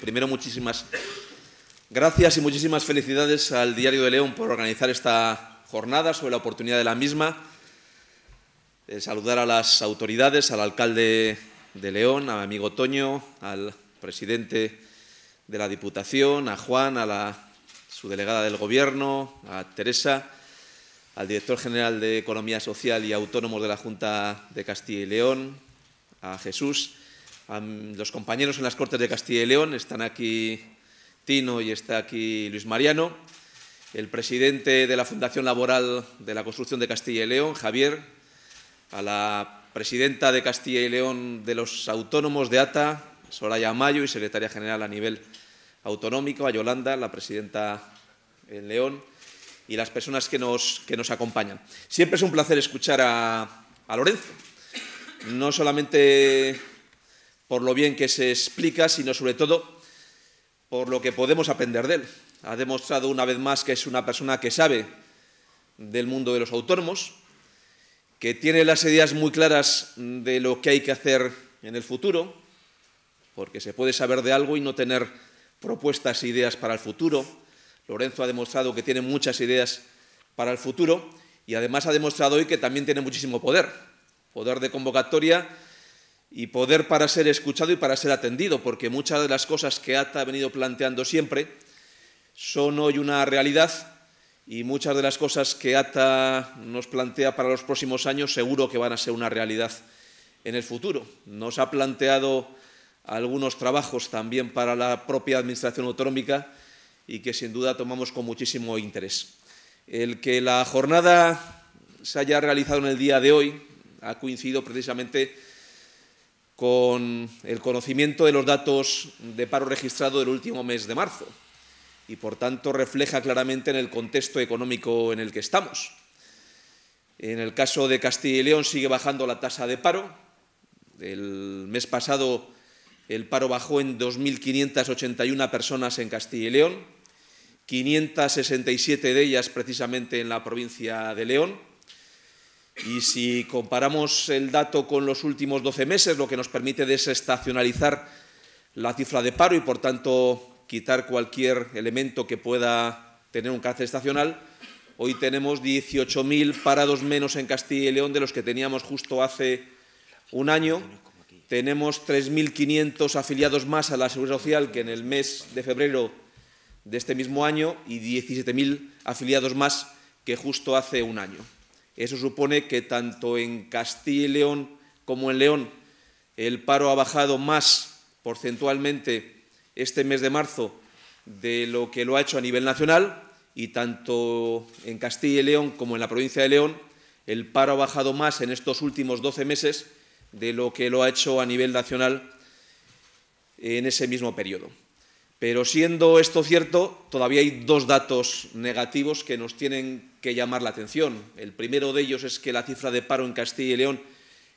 Primero, muchísimas gracias y muchísimas felicidades al Diario de León por organizar esta jornada sobre la oportunidad de la misma. Eh, saludar a las autoridades, al alcalde de León, al amigo Toño, al presidente de la Diputación, a Juan, a la, su delegada del Gobierno, a Teresa, al director general de Economía Social y Autónomos de la Junta de Castilla y León, a Jesús a los compañeros en las Cortes de Castilla y León, están aquí Tino y está aquí Luis Mariano, el presidente de la Fundación Laboral de la Construcción de Castilla y León, Javier, a la presidenta de Castilla y León de los Autónomos de ATA, Soraya Mayo, y secretaria general a nivel autonómico, a Yolanda, la presidenta en León, y las personas que nos, que nos acompañan. Siempre es un placer escuchar a Lorenzo. No solamente por lo bien que se explica, sino sobre todo por lo que podemos aprender de él. Ha demostrado una vez más que es una persona que sabe del mundo de los autónomos, que tiene las ideas muy claras de lo que hay que hacer en el futuro, porque se puede saber de algo y no tener propuestas e ideas para el futuro. Lorenzo ha demostrado que tiene muchas ideas para el futuro y además ha demostrado hoy que también tiene muchísimo poder, poder de convocatoria y poder para ser escuchado y para ser atendido, porque muchas de las cosas que ATA ha venido planteando siempre son hoy una realidad y muchas de las cosas que ATA nos plantea para los próximos años seguro que van a ser una realidad en el futuro. Nos ha planteado algunos trabajos también para la propia Administración Autonómica y que sin duda tomamos con muchísimo interés. El que la jornada se haya realizado en el día de hoy ha coincidido precisamente con el conocimiento de los datos de paro registrado del último mes de marzo y, por tanto, refleja claramente en el contexto económico en el que estamos. En el caso de Castilla y León sigue bajando la tasa de paro. El mes pasado el paro bajó en 2.581 personas en Castilla y León, 567 de ellas precisamente en la provincia de León y si comparamos el dato con los últimos 12 meses, lo que nos permite desestacionalizar la cifra de paro y, por tanto, quitar cualquier elemento que pueda tener un carácter estacional, hoy tenemos 18.000 parados menos en Castilla y León de los que teníamos justo hace un año. Tenemos 3.500 afiliados más a la Seguridad Social que en el mes de febrero de este mismo año y 17.000 afiliados más que justo hace un año. Eso supone que tanto en Castilla y León como en León el paro ha bajado más porcentualmente este mes de marzo de lo que lo ha hecho a nivel nacional y tanto en Castilla y León como en la provincia de León el paro ha bajado más en estos últimos 12 meses de lo que lo ha hecho a nivel nacional en ese mismo periodo. Pero siendo esto cierto, todavía hay dos datos negativos que nos tienen que llamar la atención. El primero de ellos es que la cifra de paro en Castilla y León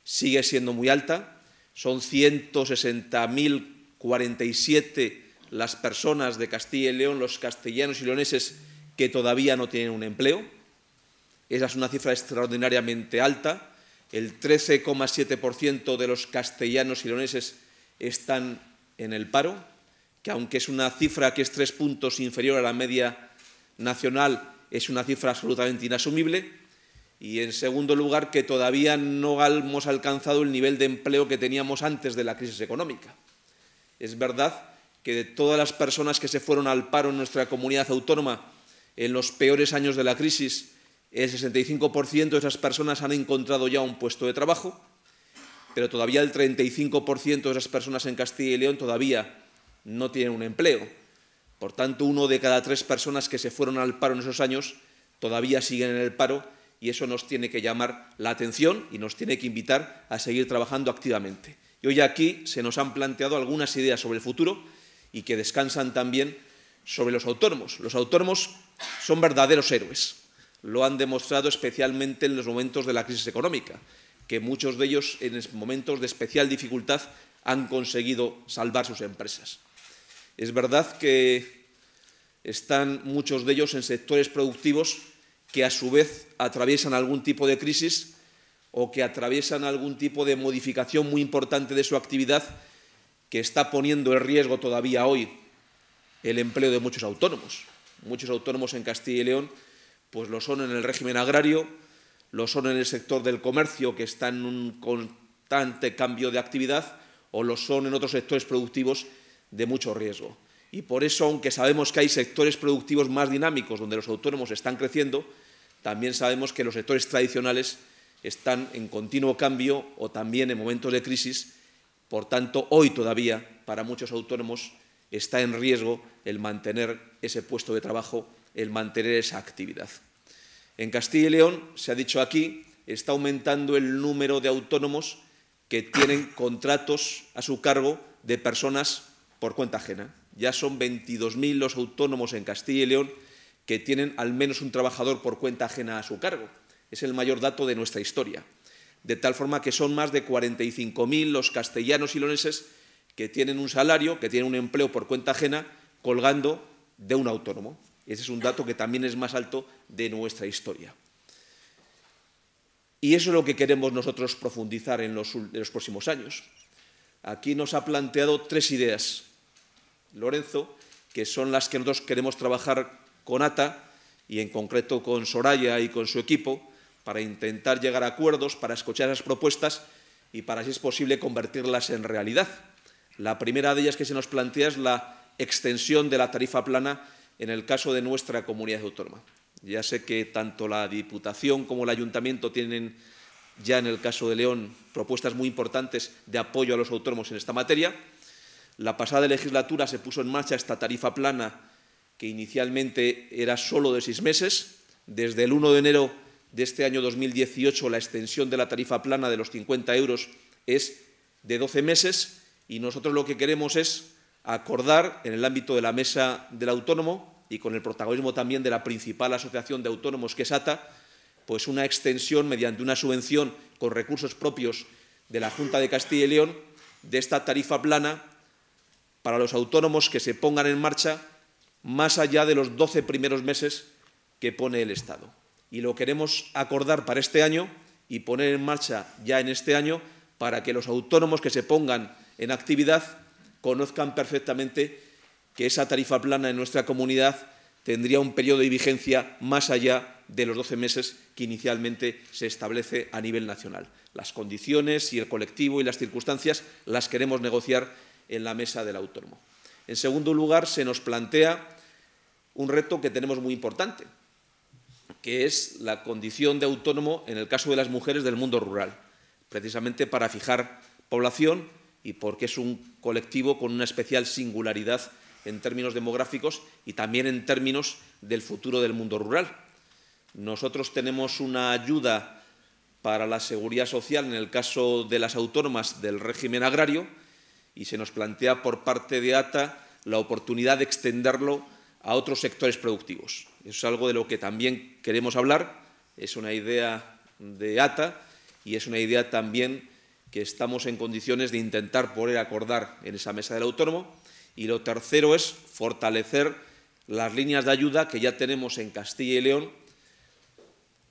sigue siendo muy alta. Son 160.047 las personas de Castilla y León, los castellanos y leoneses, que todavía no tienen un empleo. Esa es una cifra extraordinariamente alta. El 13,7% de los castellanos y leoneses están en el paro que aunque es una cifra que es tres puntos inferior a la media nacional, es una cifra absolutamente inasumible. Y en segundo lugar, que todavía no hemos alcanzado el nivel de empleo que teníamos antes de la crisis económica. Es verdad que de todas las personas que se fueron al paro en nuestra comunidad autónoma en los peores años de la crisis, el 65% de esas personas han encontrado ya un puesto de trabajo, pero todavía el 35% de esas personas en Castilla y León todavía no tienen un empleo. Por tanto, uno de cada tres personas que se fueron al paro en esos años todavía siguen en el paro y eso nos tiene que llamar la atención y nos tiene que invitar a seguir trabajando activamente. Y hoy aquí se nos han planteado algunas ideas sobre el futuro y que descansan también sobre los autónomos. Los autónomos son verdaderos héroes. Lo han demostrado especialmente en los momentos de la crisis económica, que muchos de ellos en momentos de especial dificultad han conseguido salvar sus empresas. Es verdad que están muchos de ellos en sectores productivos que a su vez atraviesan algún tipo de crisis o que atraviesan algún tipo de modificación muy importante de su actividad que está poniendo en riesgo todavía hoy el empleo de muchos autónomos. Muchos autónomos en Castilla y León pues lo son en el régimen agrario, lo son en el sector del comercio que está en un constante cambio de actividad o lo son en otros sectores productivos de mucho riesgo. Y por eso, aunque sabemos que hay sectores productivos más dinámicos donde los autónomos están creciendo, también sabemos que los sectores tradicionales están en continuo cambio o también en momentos de crisis. Por tanto, hoy todavía, para muchos autónomos, está en riesgo el mantener ese puesto de trabajo, el mantener esa actividad. En Castilla y León, se ha dicho aquí, está aumentando el número de autónomos que tienen contratos a su cargo de personas por cuenta ajena. Ya son 22.000 los autónomos en Castilla y León que tienen al menos un trabajador por cuenta ajena a su cargo. Es el mayor dato de nuestra historia. De tal forma que son más de 45.000 los castellanos y leoneses que tienen un salario, que tienen un empleo por cuenta ajena, colgando de un autónomo. Ese es un dato que también es más alto de nuestra historia. Y eso es lo que queremos nosotros profundizar en los, en los próximos años. Aquí nos ha planteado tres ideas Lorenzo, que son las que nosotros queremos trabajar con ATA y en concreto con Soraya y con su equipo para intentar llegar a acuerdos, para escuchar esas propuestas y para, si es posible, convertirlas en realidad. La primera de ellas que se nos plantea es la extensión de la tarifa plana en el caso de nuestra comunidad autónoma. Ya sé que tanto la Diputación como el Ayuntamiento tienen ya en el caso de León propuestas muy importantes de apoyo a los autónomos en esta materia. La pasada legislatura se puso en marcha esta tarifa plana que inicialmente era solo de seis meses. Desde el 1 de enero de este año 2018 la extensión de la tarifa plana de los 50 euros es de 12 meses y nosotros lo que queremos es acordar en el ámbito de la mesa del autónomo y con el protagonismo también de la principal asociación de autónomos que es ATA, pues una extensión mediante una subvención con recursos propios de la Junta de Castilla y León de esta tarifa plana para los autónomos que se pongan en marcha más allá de los 12 primeros meses que pone el Estado. Y lo queremos acordar para este año y poner en marcha ya en este año para que los autónomos que se pongan en actividad conozcan perfectamente que esa tarifa plana en nuestra comunidad tendría un periodo de vigencia más allá de los 12 meses que inicialmente se establece a nivel nacional. Las condiciones y el colectivo y las circunstancias las queremos negociar en la mesa del autónomo. En segundo lugar, se nos plantea un reto que tenemos muy importante, que es la condición de autónomo en el caso de las mujeres del mundo rural, precisamente para fijar población y porque es un colectivo con una especial singularidad en términos demográficos y también en términos del futuro del mundo rural. Nosotros tenemos una ayuda para la seguridad social en el caso de las autónomas del régimen agrario, y se nos plantea por parte de ATA la oportunidad de extenderlo a otros sectores productivos. Eso es algo de lo que también queremos hablar, es una idea de ATA y es una idea también que estamos en condiciones de intentar poder acordar en esa mesa del autónomo. Y lo tercero es fortalecer las líneas de ayuda que ya tenemos en Castilla y León,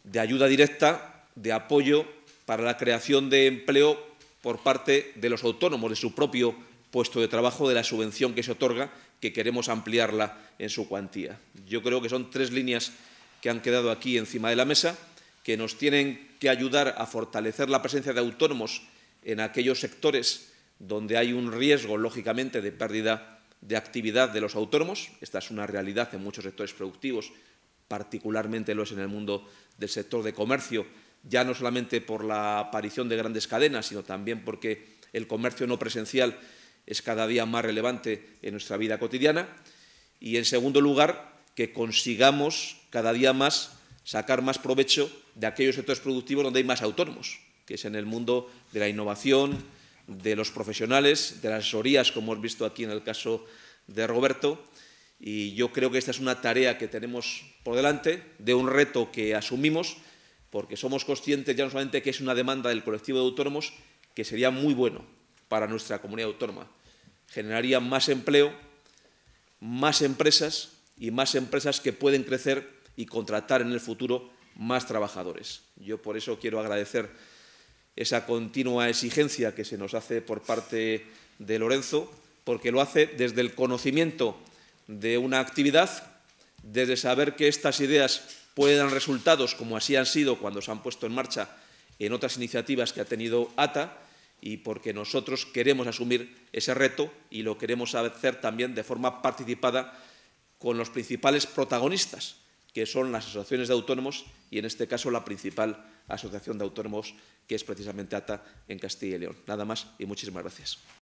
de ayuda directa, de apoyo para la creación de empleo por parte de los autónomos, de su propio puesto de trabajo, de la subvención que se otorga, que queremos ampliarla en su cuantía. Yo creo que son tres líneas que han quedado aquí encima de la mesa, que nos tienen que ayudar a fortalecer la presencia de autónomos en aquellos sectores donde hay un riesgo, lógicamente, de pérdida de actividad de los autónomos. Esta es una realidad en muchos sectores productivos, particularmente los en el mundo del sector de comercio, ya no solamente por la aparición de grandes cadenas, sino también porque el comercio no presencial es cada día más relevante en nuestra vida cotidiana. Y, en segundo lugar, que consigamos cada día más sacar más provecho de aquellos sectores productivos donde hay más autónomos, que es en el mundo de la innovación, de los profesionales, de las asesorías, como hemos visto aquí en el caso de Roberto. Y yo creo que esta es una tarea que tenemos por delante, de un reto que asumimos porque somos conscientes ya no solamente que es una demanda del colectivo de autónomos, que sería muy bueno para nuestra comunidad autónoma. Generaría más empleo, más empresas y más empresas que pueden crecer y contratar en el futuro más trabajadores. Yo por eso quiero agradecer esa continua exigencia que se nos hace por parte de Lorenzo, porque lo hace desde el conocimiento de una actividad, desde saber que estas ideas puedan dar resultados, como así han sido cuando se han puesto en marcha en otras iniciativas que ha tenido ATA, y porque nosotros queremos asumir ese reto y lo queremos hacer también de forma participada con los principales protagonistas, que son las asociaciones de autónomos y, en este caso, la principal asociación de autónomos, que es precisamente ATA en Castilla y León. Nada más y muchísimas gracias.